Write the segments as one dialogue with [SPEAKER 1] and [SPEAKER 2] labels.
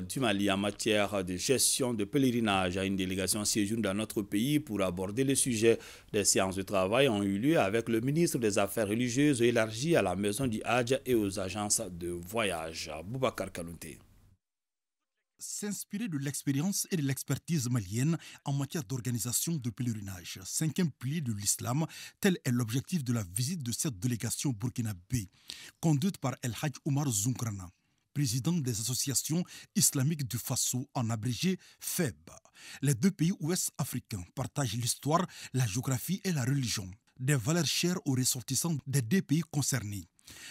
[SPEAKER 1] du Mali en matière de gestion de pèlerinage. Une délégation séjourne dans notre pays pour aborder le sujet. Des séances de travail ont eu lieu avec le ministre des Affaires religieuses élargi à la maison du Hadja et aux agences de voyage. Boubacar Kanouté.
[SPEAKER 2] S'inspirer de l'expérience et de l'expertise malienne en matière d'organisation de pèlerinage, cinquième pilier de l'islam, tel est l'objectif de la visite de cette délégation burkinabé, conduite par El Hadj Omar Zunkrana président des associations islamiques du Faso, en abrégé FEB. Les deux pays ouest africains partagent l'histoire, la géographie et la religion, des valeurs chères aux ressortissants des deux pays concernés.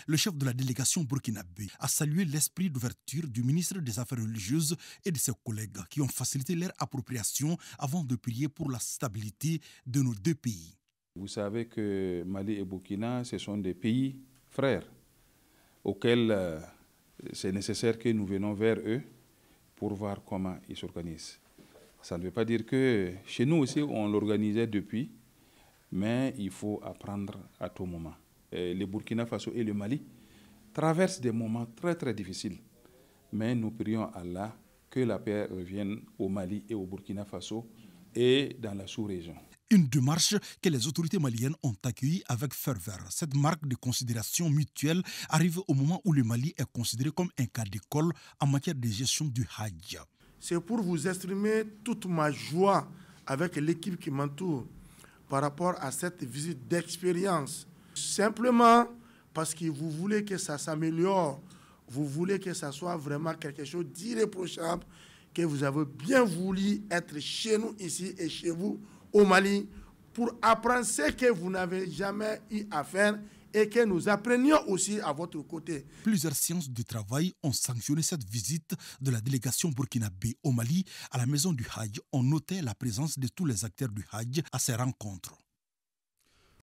[SPEAKER 2] Le chef de la délégation burkinabé a salué l'esprit d'ouverture du ministre des Affaires religieuses et de ses collègues qui ont facilité leur appropriation avant de prier pour la stabilité de nos deux pays.
[SPEAKER 3] Vous savez que Mali et Burkina, ce sont des pays frères auxquels euh, c'est nécessaire que nous venons vers eux pour voir comment ils s'organisent. Ça ne veut pas dire que chez nous aussi, on l'organisait depuis, mais il faut apprendre à tout moment. Et le Burkina Faso et le Mali traversent des moments très très difficiles, mais nous prions Allah que la paix revienne au Mali et au Burkina Faso et dans la sous-région.
[SPEAKER 2] Une démarche que les autorités maliennes ont accueillie avec ferveur. Cette marque de considération mutuelle arrive au moment où le Mali est considéré comme un cas d'école en matière de gestion du Hajj.
[SPEAKER 4] C'est pour vous exprimer toute ma joie avec l'équipe qui m'entoure par rapport à cette visite d'expérience. Simplement parce que vous voulez que ça s'améliore, vous voulez que ça soit vraiment quelque chose d'irréprochable que vous avez bien voulu être chez nous ici et chez vous au Mali pour apprendre ce que vous n'avez jamais eu à faire et que nous apprenions
[SPEAKER 2] aussi à votre côté. Plusieurs séances de travail ont sanctionné cette visite de la délégation burkinabé au Mali à la maison du Hajj. On notait la présence de tous les acteurs du Hajj à ces rencontres.